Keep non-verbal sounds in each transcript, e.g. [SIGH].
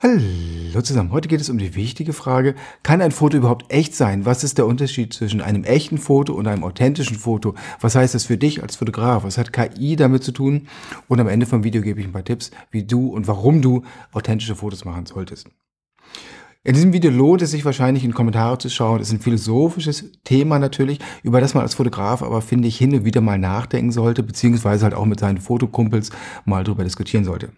Hallo zusammen, heute geht es um die wichtige Frage, kann ein Foto überhaupt echt sein? Was ist der Unterschied zwischen einem echten Foto und einem authentischen Foto? Was heißt das für dich als Fotograf? Was hat KI damit zu tun? Und am Ende vom Video gebe ich ein paar Tipps, wie du und warum du authentische Fotos machen solltest. In diesem Video lohnt es sich wahrscheinlich in Kommentare zu schauen. Es ist ein philosophisches Thema natürlich, über das man als Fotograf aber, finde ich, hin und wieder mal nachdenken sollte, beziehungsweise halt auch mit seinen Fotokumpels mal drüber diskutieren sollte.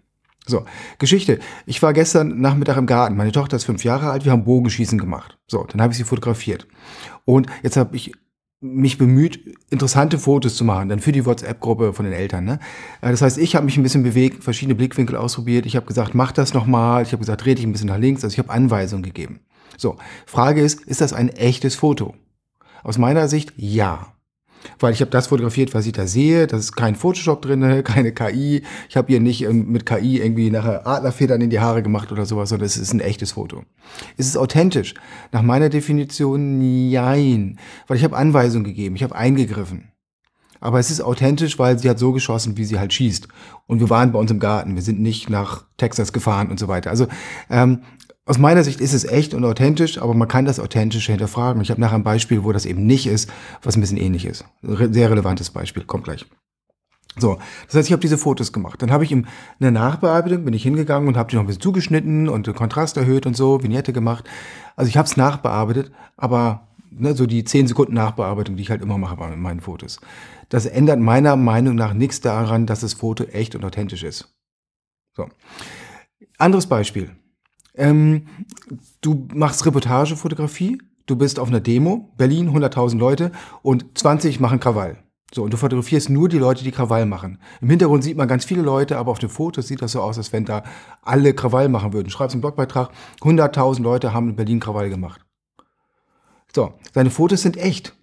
So, Geschichte. Ich war gestern Nachmittag im Garten. Meine Tochter ist fünf Jahre alt. Wir haben Bogenschießen gemacht. So, dann habe ich sie fotografiert. Und jetzt habe ich mich bemüht, interessante Fotos zu machen, dann für die WhatsApp-Gruppe von den Eltern. Ne? Äh, das heißt, ich habe mich ein bisschen bewegt, verschiedene Blickwinkel ausprobiert. Ich habe gesagt, mach das nochmal. Ich habe gesagt, dreh dich ein bisschen nach links. Also ich habe Anweisungen gegeben. So, Frage ist, ist das ein echtes Foto? Aus meiner Sicht ja weil ich habe das fotografiert, was ich da sehe. Das ist kein Photoshop drin, [LAUGHS] keine KI. Ich habe hier nicht ähm, mit KI irgendwie nachher Adlerfedern in die Haare gemacht oder sowas, sondern es ist ein echtes Foto. Ist es authentisch? Nach meiner Definition nein. weil ich habe Anweisungen gegeben, ich habe eingegriffen. Aber es ist authentisch, weil sie hat so geschossen, wie sie halt schießt. Und wir waren bei uns im Garten, wir sind nicht nach Texas gefahren und so weiter. Also ähm, aus meiner Sicht ist es echt und authentisch, aber man kann das Authentische hinterfragen. Ich habe nachher ein Beispiel, wo das eben nicht ist, was ein bisschen ähnlich ist. Re sehr relevantes Beispiel, kommt gleich. So, das heißt, ich habe diese Fotos gemacht. Dann habe ich in der Nachbearbeitung, bin ich hingegangen und habe die noch ein bisschen zugeschnitten und den Kontrast erhöht und so, Vignette gemacht. Also ich habe es nachbearbeitet, aber ne, so die 10 Sekunden Nachbearbeitung, die ich halt immer mache bei meinen Fotos. Das ändert meiner Meinung nach nichts daran, dass das Foto echt und authentisch ist. So. Anderes Beispiel. Ähm, du machst Reportagefotografie, du bist auf einer Demo, Berlin, 100.000 Leute und 20 machen Krawall. So, und du fotografierst nur die Leute, die Krawall machen. Im Hintergrund sieht man ganz viele Leute, aber auf den Fotos sieht das so aus, als wenn da alle Krawall machen würden. Schreibst einen Blogbeitrag, 100.000 Leute haben in Berlin Krawall gemacht. So, deine Fotos sind echt,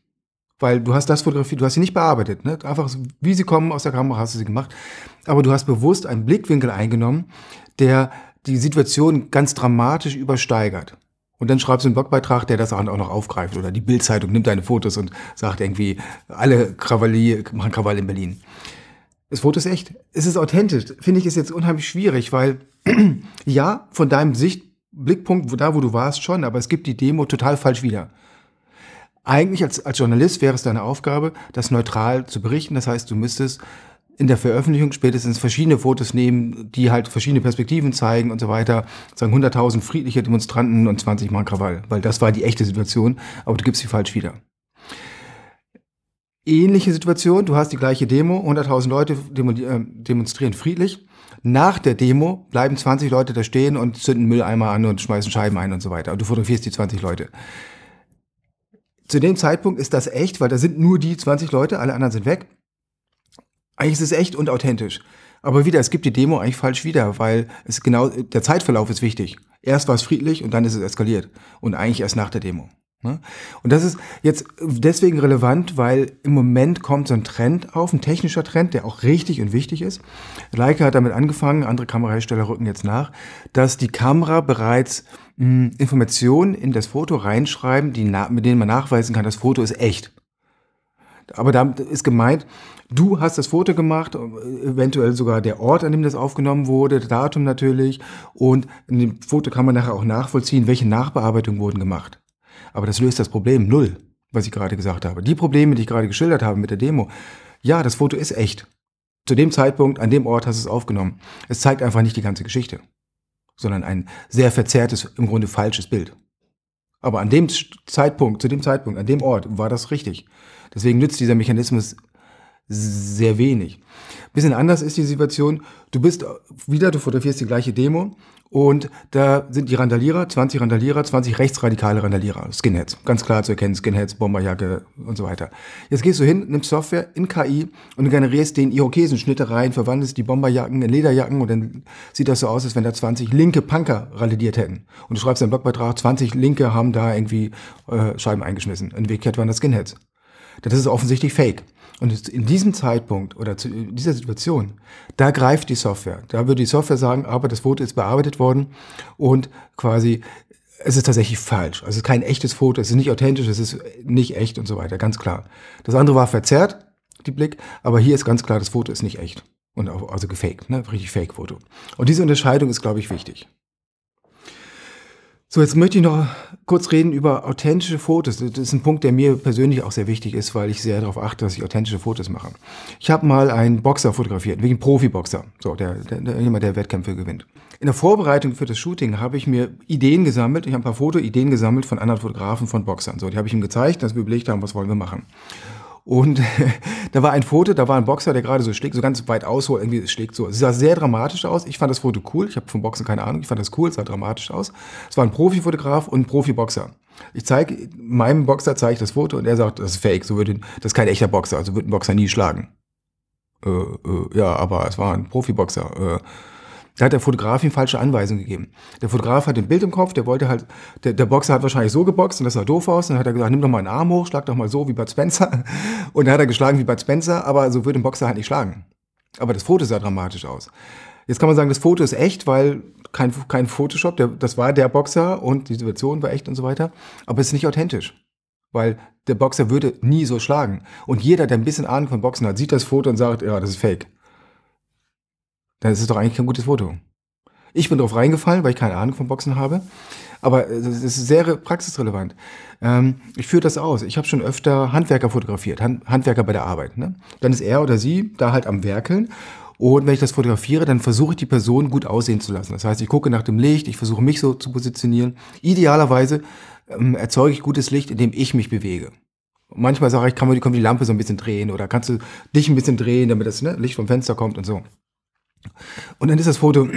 weil du hast das fotografiert, du hast sie nicht bearbeitet. Ne? Einfach, wie sie kommen aus der Kamera, hast du sie gemacht. Aber du hast bewusst einen Blickwinkel eingenommen, der die Situation ganz dramatisch übersteigert. Und dann schreibst du einen Blogbeitrag, der das auch noch aufgreift. Oder die Bildzeitung nimmt deine Fotos und sagt irgendwie, alle Krawalli machen Krawall in Berlin. Das Foto ist echt. Es ist authentisch. Finde ich, ist jetzt unheimlich schwierig, weil [CLEARS THROAT] ja, von deinem Sichtblickpunkt, da wo du warst, schon, aber es gibt die Demo total falsch wieder. Eigentlich als, als Journalist wäre es deine Aufgabe, das neutral zu berichten. Das heißt, du müsstest in der Veröffentlichung spätestens verschiedene Fotos nehmen, die halt verschiedene Perspektiven zeigen und so weiter. Sagen 100.000 friedliche Demonstranten und 20 Mal Krawall, weil das war die echte Situation, aber du gibst sie falsch wieder. Ähnliche Situation, du hast die gleiche Demo, 100.000 Leute äh, demonstrieren friedlich. Nach der Demo bleiben 20 Leute da stehen und zünden Mülleimer an und schmeißen Scheiben ein und so weiter. Und du fotografierst die 20 Leute. Zu dem Zeitpunkt ist das echt, weil da sind nur die 20 Leute, alle anderen sind weg. Eigentlich ist es echt und authentisch. Aber wieder, es gibt die Demo eigentlich falsch wieder, weil es genau, der Zeitverlauf ist wichtig. Erst war es friedlich und dann ist es eskaliert. Und eigentlich erst nach der Demo. Ne? Und das ist jetzt deswegen relevant, weil im Moment kommt so ein Trend auf, ein technischer Trend, der auch richtig und wichtig ist. Leica hat damit angefangen, andere Kamerahersteller rücken jetzt nach, dass die Kamera bereits mh, hm, Informationen in das Foto reinschreiben, die, mit denen man nachweisen kann, das Foto ist echt. Aber damit ist gemeint, du hast das Foto gemacht, eventuell sogar der Ort, an dem das aufgenommen wurde, Datum natürlich. Und in dem Foto kann man nachher auch nachvollziehen, welche Nachbearbeitungen wurden gemacht. Aber das löst das Problem null, was ich gerade gesagt habe. Die Probleme, die ich gerade geschildert habe mit der Demo. Ja, das Foto ist echt. Zu dem Zeitpunkt, an dem Ort hast du es aufgenommen. Es zeigt einfach nicht die ganze Geschichte, sondern ein sehr verzerrtes, im Grunde falsches Bild. Aber an dem Zeitpunkt, zu dem Zeitpunkt, an dem Ort war das richtig. Deswegen nützt dieser Mechanismus sehr wenig. bisschen anders ist die Situation, du bist äh, wieder, du fotografierst die gleiche Demo und da sind die Randalierer, 20 Randalierer, 20 rechtsradikale Randalierer, Skinheads, ganz klar zu erkennen, Skinheads, Bomberjacke und so weiter. Jetzt gehst du hin, nimmst Software in KI und generierst den Irokesenschnittereien, verwandelst die Bomberjacken in Lederjacken und dann sieht das so aus, als wenn da 20 linke Punker randaliert hätten. Und du schreibst einen Blogbeitrag, 20 Linke haben da irgendwie äh, Scheiben eingeschmissen. In Wirklichkeit waren das Skinheads. Das ist offensichtlich fake. Und in diesem Zeitpunkt oder zu dieser Situation, da greift die Software. Da würde die Software sagen, aber das Foto ist bearbeitet worden und quasi es ist tatsächlich falsch. Also es ist kein echtes Foto, es ist nicht authentisch, es ist nicht echt und so weiter, ganz klar. Das andere war verzerrt, die Blick, aber hier ist ganz klar, das Foto ist nicht echt. Und auch, also gefaked, ne? richtig Fake-Foto. Und diese Unterscheidung ist, glaube ich, wichtig. So, jetzt möchte ich noch kurz reden über authentische Fotos. Das ist ein Punkt, der mir persönlich auch sehr wichtig ist, weil ich sehr darauf achte, dass ich authentische Fotos mache. Ich habe mal einen Boxer fotografiert, wirklich einen Profiboxer, so der, der, jemand, der Wettkämpfe gewinnt. In der Vorbereitung für das Shooting habe ich mir Ideen gesammelt. Ich habe ein paar Fotoideen gesammelt von anderen Fotografen, von Boxern. So, die habe ich ihm gezeigt, dass wir überlegt haben, was wollen wir machen. Und [LAUGHS] da war ein Foto, da war ein Boxer, der gerade so schlägt, so ganz weit ausholt, irgendwie schlägt so. Es sah sehr dramatisch aus. Ich fand das Foto cool. Ich habe vom Boxen keine Ahnung. Ich fand das cool, es sah dramatisch aus. Es war ein Profifotograf und ein Profiboxer. Ich zeige, meinem Boxer zeige ich das Foto und er sagt, das ist fake, so würde, das ist kein echter Boxer, also wird ein Boxer nie schlagen. Äh, äh, ja, aber es war ein Profiboxer. Äh, da hat der Fotograf ihm falsche Anweisungen gegeben. Der Fotograf hat ein Bild im Kopf, der wollte halt, der, der Boxer hat wahrscheinlich so geboxt und das sah doof aus. Und dann hat er gesagt, nimm doch mal einen Arm hoch, schlag doch mal so wie Bud Spencer. [LAUGHS] Und dann hat er geschlagen wie Bud Spencer, aber so würde ein Boxer halt nicht schlagen. Aber das Foto sah dramatisch aus. Jetzt kann man sagen, das Foto ist echt, weil kein, kein Photoshop, der, das war der Boxer und die Situation war echt und so weiter. Aber es ist nicht authentisch. Weil der Boxer würde nie so schlagen. Und jeder, der ein bisschen Ahnung von Boxen hat, sieht das Foto und sagt, ja, das ist fake. Dann ist es doch eigentlich kein gutes Foto. Ich bin drauf reingefallen, weil ich keine Ahnung von Boxen habe. Aber äh, es ist sehr praxisrelevant. Ähm, ich führe das aus. Ich habe schon öfter Handwerker fotografiert, Hand Handwerker bei der Arbeit. Ne? Dann ist er oder sie da halt am Werkeln. Und wenn ich das fotografiere, dann versuche ich die Person gut aussehen zu lassen. Das heißt, ich gucke nach dem Licht, ich versuche mich so zu positionieren. Idealerweise ähm, erzeuge ich gutes Licht, indem ich mich bewege. Manchmal sage ich, kann man, kann man die Lampe so ein bisschen drehen oder kannst du dich ein bisschen drehen, damit das ne, Licht vom Fenster kommt und so. Und dann ist das Foto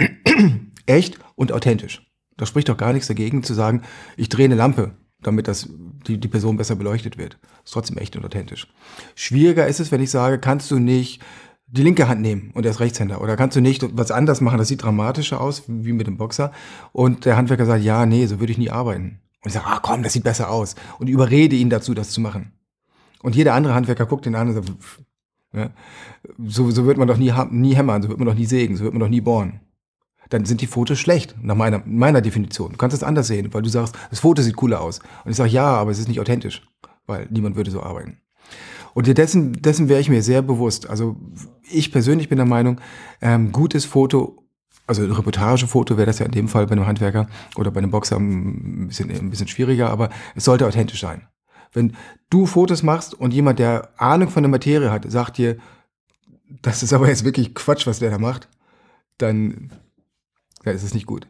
[CLEARS THROAT] echt und authentisch. Da spricht doch gar nichts dagegen zu sagen, ich drehe eine Lampe, damit das, die, die Person besser beleuchtet wird. Ist trotzdem echt und authentisch. Schwieriger ist es, wenn ich sage, kannst du nicht die linke Hand nehmen und er ist Rechtshänder. Oder kannst du nicht was anders machen, das sieht dramatischer aus, wie mit dem Boxer. Und der Handwerker sagt, ja, nee, so würde ich nie arbeiten. Und ich sage, ach komm, das sieht besser aus. Und überrede ihn dazu, das zu machen. Und jeder andere Handwerker guckt ihn an und sagt, Ne? So, so wird man doch nie, nie hämmern, so wird man doch nie sägen, so wird man doch nie bohren. Dann sind die Fotos schlecht, nach meiner, meiner Definition. Du kannst es anders sehen, weil du sagst, das Foto sieht cooler aus. Und ich sage, ja, aber es ist nicht authentisch, weil niemand würde so arbeiten. Und dessen, dessen wäre ich mir sehr bewusst. Also ich persönlich bin der Meinung, ähm, gutes Foto, also ein Reportagefoto wäre das ja in dem Fall bei einem Handwerker oder bei einem Boxer ein bisschen, ein bisschen schwieriger, aber es sollte authentisch sein. Wenn du Fotos machst und jemand, der Ahnung von der Materie hat, sagt dir, das ist aber jetzt wirklich Quatsch, was der da macht, dann ja, ist es nicht gut.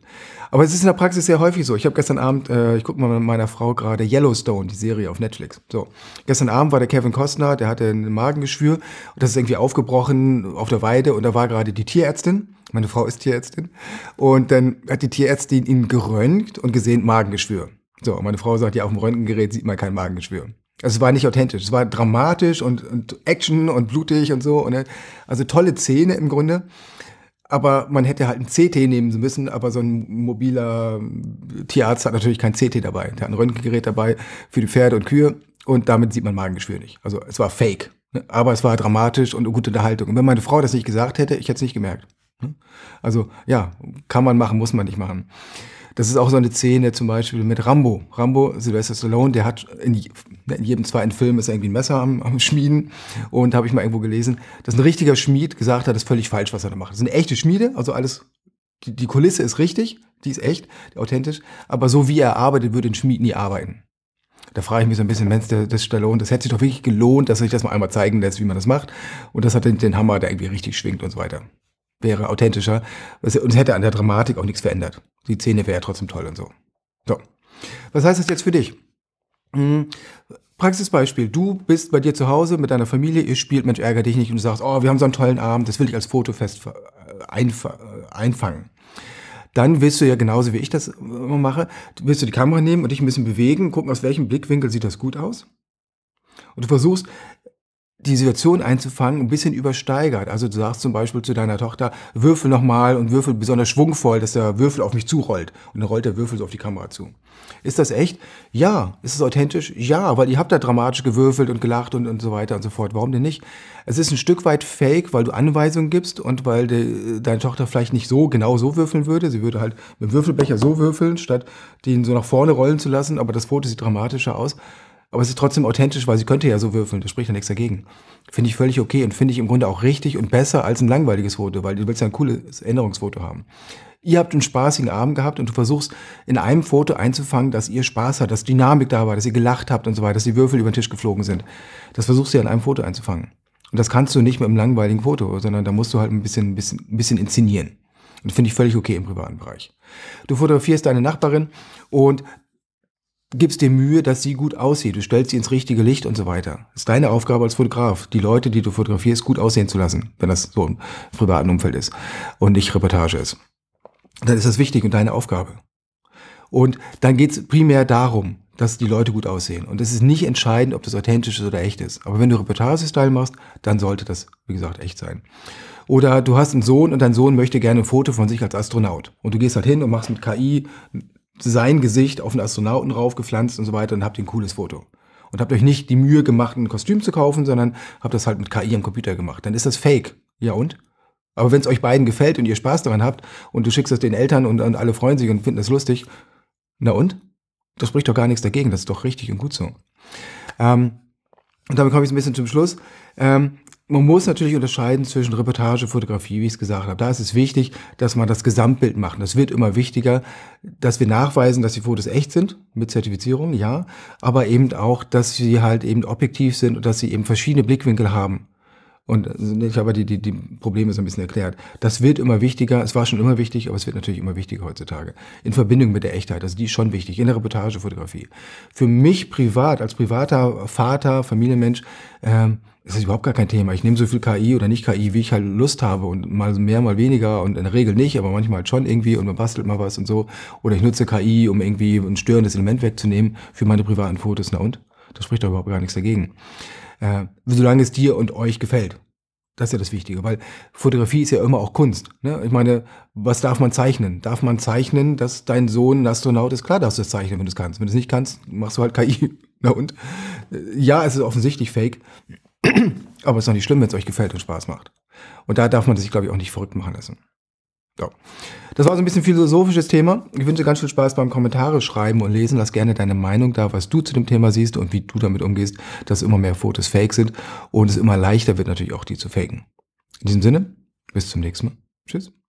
Aber es ist in der Praxis sehr häufig so. Ich habe gestern Abend, äh, ich gucke mal mit meiner Frau gerade Yellowstone, die Serie auf Netflix. So, gestern Abend war der Kevin Costner, der hatte ein Magengeschwür und das ist irgendwie aufgebrochen auf der Weide und da war gerade die Tierärztin. Meine Frau ist Tierärztin. Und dann hat die Tierärztin ihn geröntgt und gesehen, Magengeschwür. So, meine Frau sagt, ja, auf dem Röntgengerät sieht man kein Magengeschwür. Also es war nicht authentisch, es war dramatisch und, und Action und blutig und so. Und, ne? also tolle Szene im Grunde. Aber man hätte halt ein CT nehmen müssen, aber so ein mobiler äh, Tierarzt hat natürlich kein CT dabei. Der hat ein Röntgengerät dabei für die Pferde und Kühe und damit sieht man Magengeschwür nicht. Also es war fake, ne? aber es war dramatisch und eine gute Unterhaltung. Und wenn meine Frau das nicht gesagt hätte, ich hätte es nicht gemerkt. Ne? Also ja, kann man machen, muss man nicht machen. Das ist auch so eine Szene zum Beispiel mit Rambo. Rambo, Sylvester Stallone, der hat in, in jedem zweiten Film ist irgendwie ein Messer am, am Schmieden. Und habe ich mal irgendwo gelesen, dass ein richtiger Schmied gesagt hat, das ist völlig falsch, was er da macht. Das sind echte Schmiede, also alles, die, die Kulisse ist richtig, die ist echt, authentisch. Aber so wie er arbeitet, würde ein Schmied nie arbeiten. Da frage ich mich so ein bisschen, Mensch, das Stallone, das hätte sich doch wirklich gelohnt, dass er sich das mal einmal zeigen lässt, wie man das macht. Und das hat den, den Hammer, der irgendwie richtig schwingt und so weiter wäre authentischer. Und es hätte an der Dramatik auch nichts verändert. Die Szene wäre ja trotzdem toll und so. So. Was heißt das jetzt für dich? Hm. Praxisbeispiel. Du bist bei dir zu Hause mit deiner Familie, ihr spielt Mensch ärger dich nicht und du sagst, oh, wir haben so einen tollen Abend, das will ich als Fotofest äh, einf äh, einfangen. Dann willst du ja genauso wie ich das äh, mache, willst du die Kamera nehmen und dich ein bisschen bewegen, gucken, aus welchem Blickwinkel sieht das gut aus. Und du versuchst die Situation einzufangen, ein bisschen übersteigert. Also du sagst zum Beispiel zu deiner Tochter, würfel nochmal und würfel besonders schwungvoll, dass der Würfel auf mich zurollt. Und dann rollt der Würfel so auf die Kamera zu. Ist das echt? Ja. Ist es authentisch? Ja, weil ihr habt da dramatisch gewürfelt und gelacht und, und so weiter und so fort. Warum denn nicht? Es ist ein Stück weit fake, weil du Anweisungen gibst und weil de, deine Tochter vielleicht nicht so genau so würfeln würde. Sie würde halt mit dem Würfelbecher so würfeln, statt den so nach vorne rollen zu lassen. Aber das Foto sieht dramatischer aus aber es ist trotzdem authentisch, weil sie könnte ja so würfeln, das spricht ja nichts dagegen. Finde ich völlig okay und finde ich im Grunde auch richtig und besser als ein langweiliges Foto, weil du willst ja ein cooles Änderungsfoto haben. Ihr habt einen spaßigen Abend gehabt und du versuchst in einem Foto einzufangen, dass ihr Spaß hat, dass Dynamik da war, dass ihr gelacht habt und so weiter, dass die Würfel über den Tisch geflogen sind. Das versuchst du ja in einem Foto einzufangen. Und das kannst du nicht mit einem langweiligen Foto, sondern da musst du halt ein bisschen, ein bisschen, ein bisschen inszenieren. Und finde ich völlig okay im privaten Bereich. Du fotografierst deine Nachbarin und gibst dir Mühe, dass sie gut aussieht. Du stellst sie ins richtige Licht und so weiter. Das ist deine Aufgabe als Fotograf, die Leute, die du fotografierst, gut aussehen zu lassen, wenn das so im privaten Umfeld ist und nicht Reportage ist. Dann ist das wichtig und deine Aufgabe. Und dann geht's primär darum, dass die Leute gut aussehen. Und es ist nicht entscheidend, ob das authentisch ist oder echt ist. Aber wenn du Reportage-Style machst, dann sollte das, wie gesagt, echt sein. Oder du hast einen Sohn und dein Sohn möchte gerne ein Foto von sich als Astronaut. Und du gehst halt hin und machst mit KI sein Gesicht auf einen Astronauten raufgepflanzt und so weiter und habt ein cooles Foto. Und habt euch nicht die Mühe gemacht, ein Kostüm zu kaufen, sondern habt das halt mit KI am Computer gemacht. Dann ist das Fake. Ja und? Aber wenn es euch beiden gefällt und ihr Spaß daran habt und du schickst es den Eltern und, und alle freuen sich und finden es lustig, na und? Das spricht doch gar nichts dagegen. Das ist doch richtig und gut so. Ähm, und damit komme ich ein bisschen zum Schluss. Ähm, man muss natürlich unterscheiden zwischen Reportage, Fotografie, wie ich es gesagt habe. Da ist es wichtig, dass man das Gesamtbild macht. Das wird immer wichtiger, dass wir nachweisen, dass die Fotos echt sind, mit Zertifizierung, ja, aber eben auch, dass sie halt eben objektiv sind und dass sie eben verschiedene Blickwinkel haben. Und äh, ich habe die, die, die Probleme so ein bisschen erklärt. Das wird immer wichtiger. Es war schon immer wichtig, aber es wird natürlich immer wichtiger heutzutage. In Verbindung mit der Echtheit. Also die ist schon wichtig. In der Reportage, Fotografie. Für mich privat, als privater Vater, Familienmensch, ähm, das ist überhaupt gar kein Thema. Ich nehme so viel KI oder nicht KI, wie ich halt Lust habe und mal mehr, mal weniger und in der Regel nicht, aber manchmal halt schon irgendwie und man bastelt mal was und so. Oder ich nutze KI, um irgendwie ein störendes Element wegzunehmen für meine privaten Fotos. Na und? Das spricht doch überhaupt gar nichts dagegen. Äh, solange es dir und euch gefällt. Das ist ja das Wichtige, weil Fotografie ist ja immer auch Kunst. Ne? Ich meine, was darf man zeichnen? Darf man zeichnen, dass dein Sohn ein Astronaut ist? Klar darfst du das zeichnen, wenn du es kannst. Wenn du es nicht kannst, machst du halt KI. [LAUGHS] Na und? Äh, ja, es ist offensichtlich fake. [CLEARS THROAT] Aber es ist noch nicht schlimm, wenn es euch gefällt und Spaß macht. Und da darf man sich, glaube ich, auch nicht verrückt machen lassen. So. Das war so ein bisschen philosophisches Thema. Ich wünsche ganz viel Spaß beim Kommentare schreiben und lesen. Lass gerne deine Meinung da, was du zu dem Thema siehst und wie du damit umgehst, dass immer mehr Fotos fake sind und es immer leichter wird natürlich auch die zu faken. In diesem Sinne, bis zum nächsten Mal. Tschüss.